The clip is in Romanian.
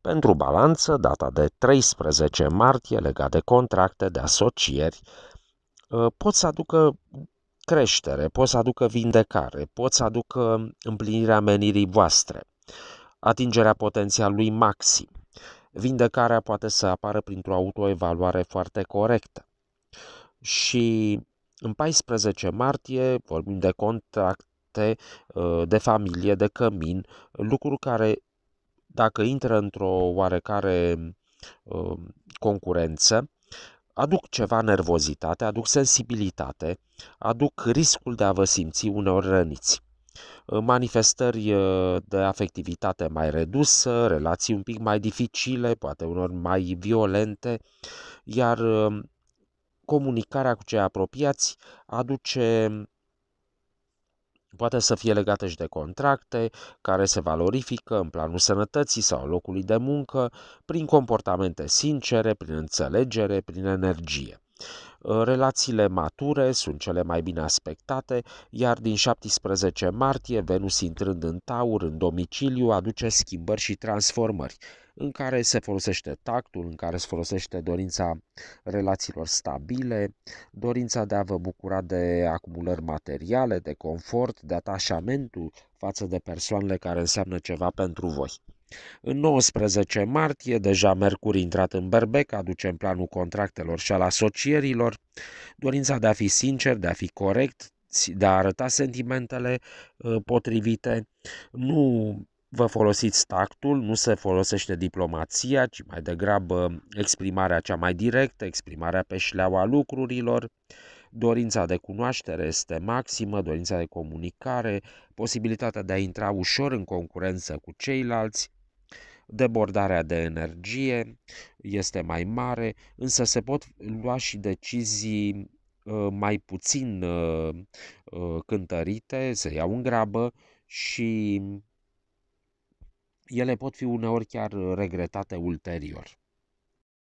pentru balanță data de 13 martie legat de contracte de asocieri ă, pot să aducă creștere, pot să aducă vindecare, pot să aducă împlinirea menirii voastre, atingerea potențialului maxim. Vindecarea poate să apară printr-o autoevaluare foarte corectă. Și în 14 martie vorbim de contracte ă, de familie, de cămin, lucruri care dacă intră într-o oarecare um, concurență, aduc ceva nervozitate, aduc sensibilitate, aduc riscul de a vă simți uneori răniți. Manifestări uh, de afectivitate mai redusă, relații un pic mai dificile, poate unor mai violente, iar um, comunicarea cu cei apropiați aduce Poate să fie legată și de contracte care se valorifică în planul sănătății sau locului de muncă, prin comportamente sincere, prin înțelegere, prin energie. Uh, relațiile mature sunt cele mai bine aspectate, iar din 17 martie, Venus intrând în Taur, în domiciliu, aduce schimbări și transformări în care se folosește tactul, în care se folosește dorința relațiilor stabile, dorința de a vă bucura de acumulări materiale, de confort, de atașamentul față de persoanele care înseamnă ceva pentru voi. În 19 martie, deja Mercuri intrat în berbec, aduce în planul contractelor și al asocierilor dorința de a fi sincer, de a fi corect, de a arăta sentimentele ă, potrivite, nu vă folosiți tactul, nu se folosește diplomația, ci mai degrabă exprimarea cea mai directă, exprimarea pe șleaua lucrurilor, dorința de cunoaștere este maximă, dorința de comunicare, posibilitatea de a intra ușor în concurență cu ceilalți, debordarea de energie este mai mare, însă se pot lua și decizii ă, mai puțin ă, ă, cântărite, se iau în grabă și ele pot fi uneori chiar regretate ulterior.